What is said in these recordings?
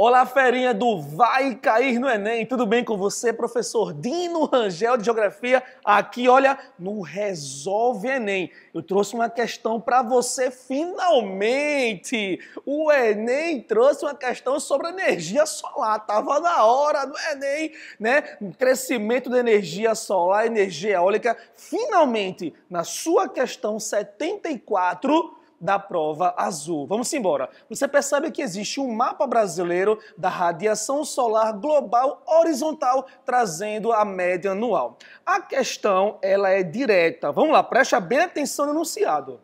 Olá, ferinha do Vai Cair no Enem. Tudo bem com você, professor Dino Rangel de Geografia? Aqui, olha, no Resolve Enem. Eu trouxe uma questão para você finalmente. O Enem trouxe uma questão sobre energia solar. Tava na hora do Enem, né? O crescimento da energia solar, energia eólica. Finalmente, na sua questão 74, da prova azul. Vamos embora. Você percebe que existe um mapa brasileiro da radiação solar global horizontal trazendo a média anual. A questão, ela é direta. Vamos lá, presta bem atenção no enunciado.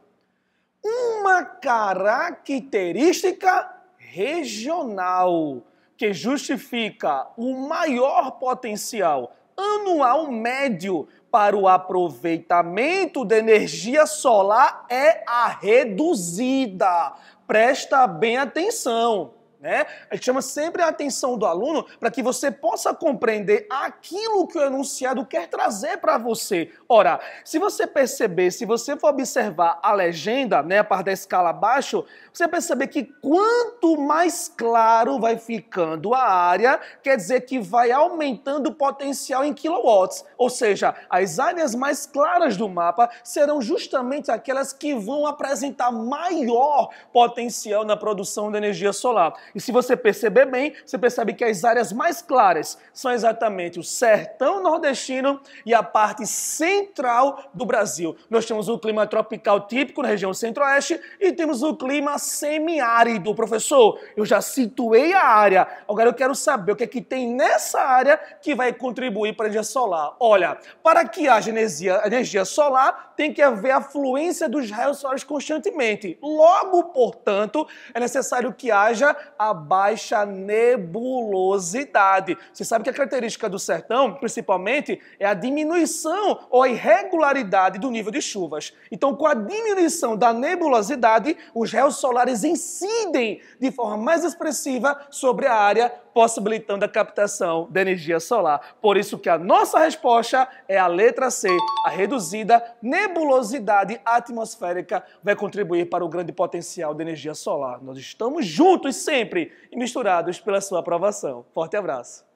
Uma característica regional que justifica o maior potencial anual médio para o aproveitamento de energia solar é a reduzida. Presta bem atenção. Né? A gente chama sempre a atenção do aluno para que você possa compreender aquilo que o enunciado quer trazer para você. Ora, se você perceber, se você for observar a legenda, né, a parte da escala abaixo, você perceber que quanto mais claro vai ficando a área, quer dizer que vai aumentando o potencial em kilowatts. Ou seja, as áreas mais claras do mapa serão justamente aquelas que vão apresentar maior potencial na produção de energia solar. E se você perceber bem, você percebe que as áreas mais claras são exatamente o sertão nordestino e a parte central do Brasil. Nós temos o clima tropical típico na região centro-oeste e temos o clima semiárido. Professor, eu já situei a área, agora eu quero saber o que é que tem nessa área que vai contribuir para a energia solar. Olha, para que haja energia, energia solar, tem que haver a fluência dos raios solares constantemente. Logo, portanto, é necessário que haja a baixa nebulosidade. Você sabe que a característica do sertão, principalmente, é a diminuição ou a irregularidade do nível de chuvas. Então, com a diminuição da nebulosidade, os réus solares incidem de forma mais expressiva sobre a área possibilitando a captação da energia solar. Por isso que a nossa resposta é a letra C. A reduzida nebulosidade atmosférica vai contribuir para o grande potencial de energia solar. Nós estamos juntos sempre e misturados pela sua aprovação. Forte abraço.